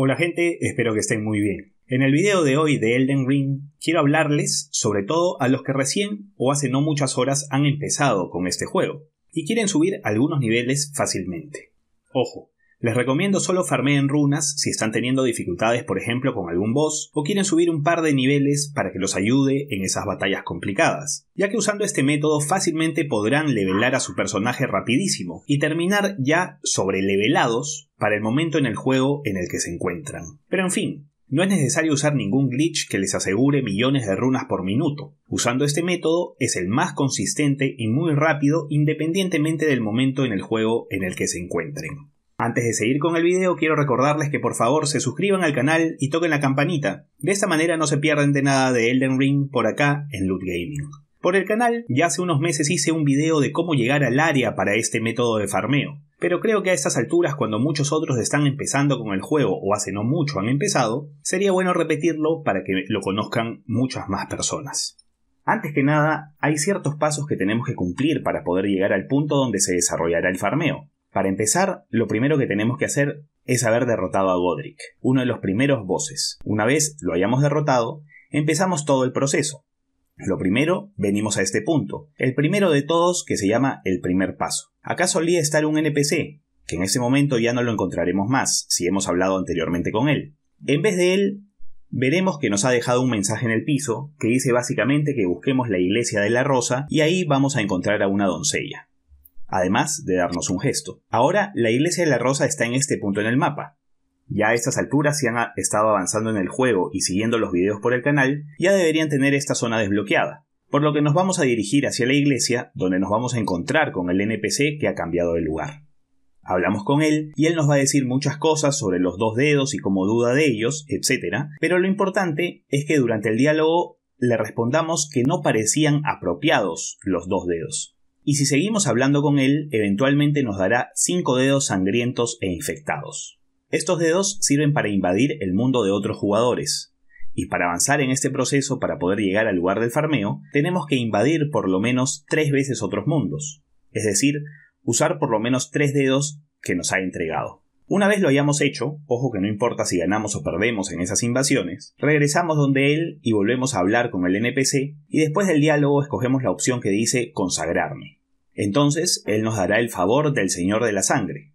Hola gente, espero que estén muy bien. En el video de hoy de Elden Ring quiero hablarles sobre todo a los que recién o hace no muchas horas han empezado con este juego y quieren subir algunos niveles fácilmente. Ojo, les recomiendo solo en runas si están teniendo dificultades, por ejemplo, con algún boss o quieren subir un par de niveles para que los ayude en esas batallas complicadas, ya que usando este método fácilmente podrán levelar a su personaje rapidísimo y terminar ya sobrelevelados para el momento en el juego en el que se encuentran. Pero en fin, no es necesario usar ningún glitch que les asegure millones de runas por minuto. Usando este método es el más consistente y muy rápido independientemente del momento en el juego en el que se encuentren. Antes de seguir con el video, quiero recordarles que por favor se suscriban al canal y toquen la campanita. De esta manera no se pierden de nada de Elden Ring por acá en Loot Gaming. Por el canal, ya hace unos meses hice un video de cómo llegar al área para este método de farmeo, pero creo que a estas alturas, cuando muchos otros están empezando con el juego o hace no mucho han empezado, sería bueno repetirlo para que lo conozcan muchas más personas. Antes que nada, hay ciertos pasos que tenemos que cumplir para poder llegar al punto donde se desarrollará el farmeo. Para empezar, lo primero que tenemos que hacer es haber derrotado a Godric, uno de los primeros voces. Una vez lo hayamos derrotado, empezamos todo el proceso. Lo primero, venimos a este punto, el primero de todos que se llama el primer paso. Acá solía estar un NPC, que en ese momento ya no lo encontraremos más, si hemos hablado anteriormente con él. En vez de él, veremos que nos ha dejado un mensaje en el piso que dice básicamente que busquemos la iglesia de la rosa y ahí vamos a encontrar a una doncella además de darnos un gesto. Ahora, la Iglesia de la Rosa está en este punto en el mapa. Ya a estas alturas, si han estado avanzando en el juego y siguiendo los videos por el canal, ya deberían tener esta zona desbloqueada, por lo que nos vamos a dirigir hacia la iglesia, donde nos vamos a encontrar con el NPC que ha cambiado de lugar. Hablamos con él y él nos va a decir muchas cosas sobre los dos dedos y cómo duda de ellos, etc. Pero lo importante es que durante el diálogo le respondamos que no parecían apropiados los dos dedos y si seguimos hablando con él, eventualmente nos dará cinco dedos sangrientos e infectados. Estos dedos sirven para invadir el mundo de otros jugadores, y para avanzar en este proceso para poder llegar al lugar del farmeo, tenemos que invadir por lo menos tres veces otros mundos, es decir, usar por lo menos tres dedos que nos ha entregado. Una vez lo hayamos hecho, ojo que no importa si ganamos o perdemos en esas invasiones, regresamos donde él y volvemos a hablar con el NPC y después del diálogo escogemos la opción que dice consagrarme. Entonces Él nos dará el favor del Señor de la sangre.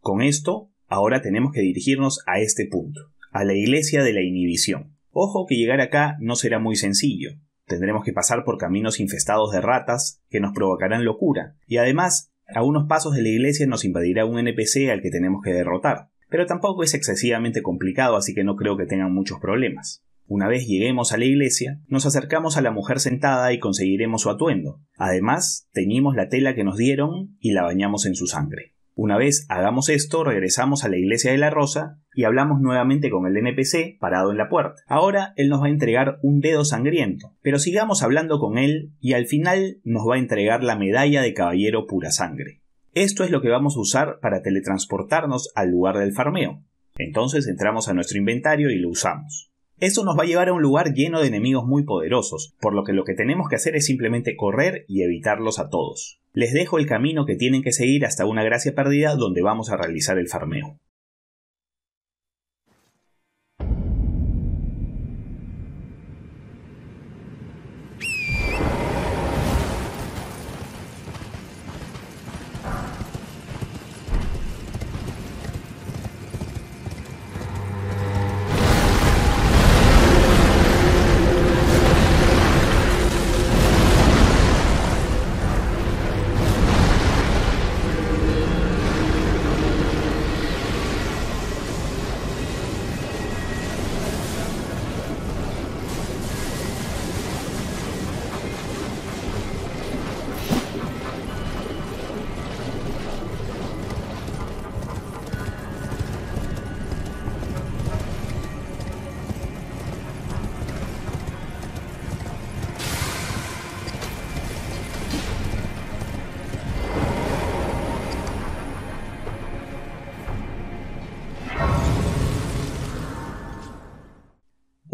Con esto, ahora tenemos que dirigirnos a este punto, a la iglesia de la inhibición. Ojo que llegar acá no será muy sencillo. Tendremos que pasar por caminos infestados de ratas que nos provocarán locura, y además, a unos pasos de la iglesia nos invadirá un NPC al que tenemos que derrotar. Pero tampoco es excesivamente complicado, así que no creo que tengan muchos problemas. Una vez lleguemos a la iglesia, nos acercamos a la mujer sentada y conseguiremos su atuendo. Además, teñimos la tela que nos dieron y la bañamos en su sangre. Una vez hagamos esto, regresamos a la iglesia de la Rosa y hablamos nuevamente con el NPC parado en la puerta. Ahora él nos va a entregar un dedo sangriento, pero sigamos hablando con él y al final nos va a entregar la medalla de caballero pura sangre. Esto es lo que vamos a usar para teletransportarnos al lugar del farmeo. Entonces entramos a nuestro inventario y lo usamos. Eso nos va a llevar a un lugar lleno de enemigos muy poderosos, por lo que lo que tenemos que hacer es simplemente correr y evitarlos a todos. Les dejo el camino que tienen que seguir hasta una gracia perdida donde vamos a realizar el farmeo.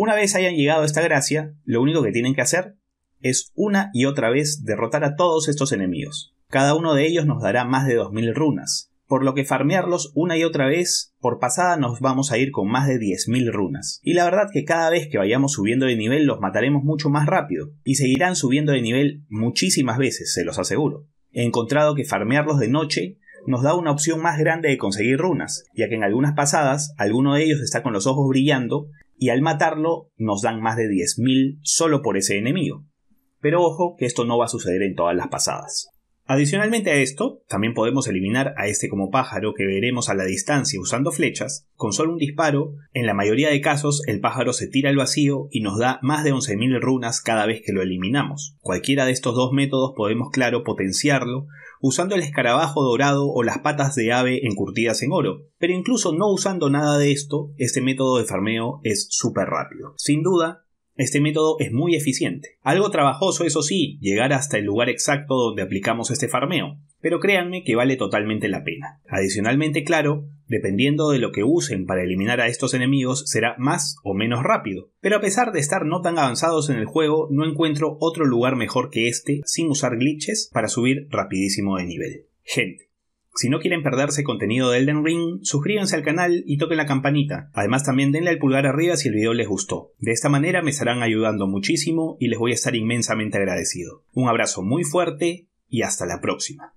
Una vez hayan llegado a esta gracia, lo único que tienen que hacer es una y otra vez derrotar a todos estos enemigos. Cada uno de ellos nos dará más de 2.000 runas, por lo que farmearlos una y otra vez por pasada nos vamos a ir con más de 10.000 runas. Y la verdad que cada vez que vayamos subiendo de nivel los mataremos mucho más rápido, y seguirán subiendo de nivel muchísimas veces, se los aseguro. He encontrado que farmearlos de noche nos da una opción más grande de conseguir runas, ya que en algunas pasadas alguno de ellos está con los ojos brillando y al matarlo nos dan más de 10.000 solo por ese enemigo. Pero ojo que esto no va a suceder en todas las pasadas. Adicionalmente a esto, también podemos eliminar a este como pájaro que veremos a la distancia usando flechas. Con solo un disparo, en la mayoría de casos el pájaro se tira al vacío y nos da más de 11.000 runas cada vez que lo eliminamos. Cualquiera de estos dos métodos podemos, claro, potenciarlo usando el escarabajo dorado o las patas de ave encurtidas en oro, pero incluso no usando nada de esto, este método de farmeo es súper rápido. Sin duda, este método es muy eficiente. Algo trabajoso, eso sí, llegar hasta el lugar exacto donde aplicamos este farmeo, pero créanme que vale totalmente la pena. Adicionalmente, claro, dependiendo de lo que usen para eliminar a estos enemigos, será más o menos rápido. Pero a pesar de estar no tan avanzados en el juego, no encuentro otro lugar mejor que este sin usar glitches para subir rapidísimo de nivel. Gente, si no quieren perderse contenido de Elden Ring, suscríbanse al canal y toquen la campanita. Además también denle el pulgar arriba si el video les gustó. De esta manera me estarán ayudando muchísimo y les voy a estar inmensamente agradecido. Un abrazo muy fuerte y hasta la próxima.